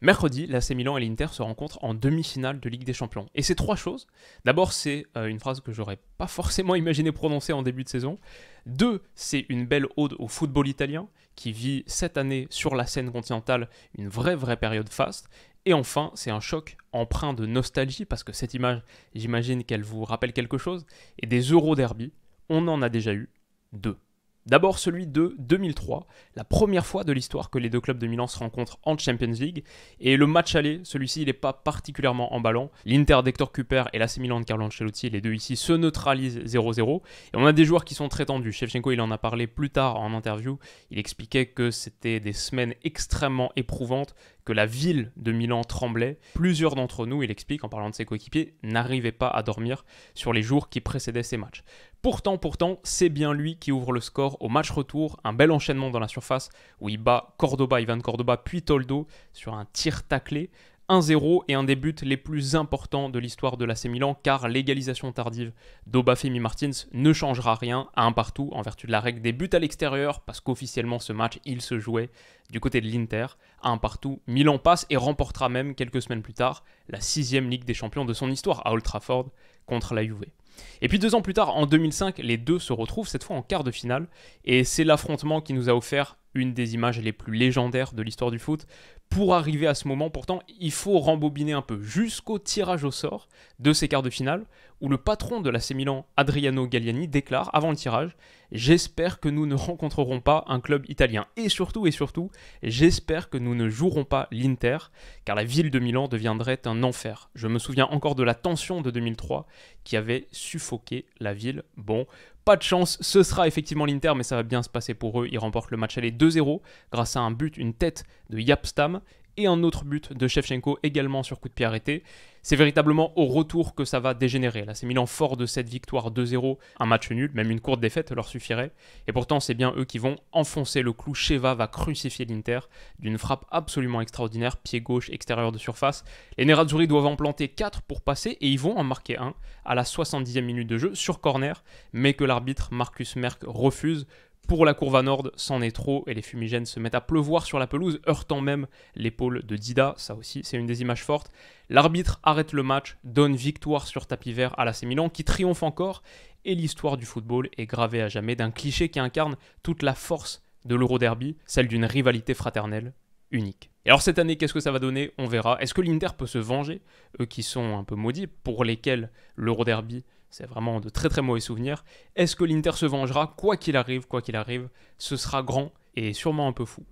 Mercredi, l'AC Milan et l'Inter se rencontrent en demi-finale de Ligue des Champions. Et c'est trois choses. D'abord, c'est euh, une phrase que j'aurais pas forcément imaginé prononcer en début de saison. Deux, c'est une belle ode au football italien, qui vit cette année sur la scène continentale une vraie, vraie période faste. Et enfin, c'est un choc empreint de nostalgie, parce que cette image, j'imagine qu'elle vous rappelle quelque chose. Et des Euro Derby, on en a déjà eu deux. D'abord celui de 2003, la première fois de l'histoire que les deux clubs de Milan se rencontrent en Champions League. Et le match aller, celui-ci, il n'est pas particulièrement emballant. L'Inter d'Hector Cuper et l'AC Milan de Carlo Ancelotti, les deux ici, se neutralisent 0-0. Et on a des joueurs qui sont très tendus. Shevchenko, il en a parlé plus tard en interview. Il expliquait que c'était des semaines extrêmement éprouvantes, que la ville de Milan tremblait. Plusieurs d'entre nous, il explique en parlant de ses coéquipiers, n'arrivaient pas à dormir sur les jours qui précédaient ces matchs. Pourtant, pourtant, c'est bien lui qui ouvre le score au match retour, un bel enchaînement dans la surface où il bat Cordoba, Ivan Cordoba, puis Toldo sur un tir taclé. 1-0 et un des buts les plus importants de l'histoire de l'AC Milan car l'égalisation tardive d'Obafemi Martins ne changera rien à un partout en vertu de la règle des buts à l'extérieur parce qu'officiellement ce match il se jouait du côté de l'Inter à un partout. Milan passe et remportera même quelques semaines plus tard la sixième Ligue des Champions de son histoire à Old Trafford contre la Juve. Et puis deux ans plus tard, en 2005, les deux se retrouvent cette fois en quart de finale et c'est l'affrontement qui nous a offert une des images les plus légendaires de l'histoire du foot. Pour arriver à ce moment, pourtant, il faut rembobiner un peu jusqu'au tirage au sort de ces quarts de finale, où le patron de l'AC Milan, Adriano Galliani, déclare avant le tirage J'espère que nous ne rencontrerons pas un club italien. Et surtout, et surtout, j'espère que nous ne jouerons pas l'Inter, car la ville de Milan deviendrait un enfer. Je me souviens encore de la tension de 2003 qui avait suffoqué la ville. Bon, pas de chance, ce sera effectivement l'Inter, mais ça va bien se passer pour eux. Ils remportent le match aller 2-0 grâce à un but, une tête de Yapstam et un autre but de Shevchenko également sur coup de pied arrêté. C'est véritablement au retour que ça va dégénérer. Là, c'est Milan fort de cette victoire 2-0, un match nul, même une courte défaite leur suffirait. Et pourtant, c'est bien eux qui vont enfoncer le clou. Sheva va crucifier l'Inter d'une frappe absolument extraordinaire, pied gauche, extérieur de surface. Les Nerazzurri doivent en planter 4 pour passer et ils vont en marquer 1 à la 70e minute de jeu sur corner, mais que l'arbitre Marcus Merck refuse. Pour la courbe à Nord, c'en est trop et les fumigènes se mettent à pleuvoir sur la pelouse, heurtant même l'épaule de Dida. Ça aussi, c'est une des images fortes. L'arbitre arrête le match, donne victoire sur tapis vert à la Milan qui triomphe encore et l'histoire du football est gravée à jamais d'un cliché qui incarne toute la force de l'Euroderby, celle d'une rivalité fraternelle unique. Et alors cette année, qu'est-ce que ça va donner On verra. Est-ce que l'Inter peut se venger Eux qui sont un peu maudits, pour lesquels l'Euroderby c'est vraiment de très très mauvais souvenirs. Est-ce que l'Inter se vengera Quoi qu'il arrive, quoi qu'il arrive, ce sera grand et sûrement un peu fou.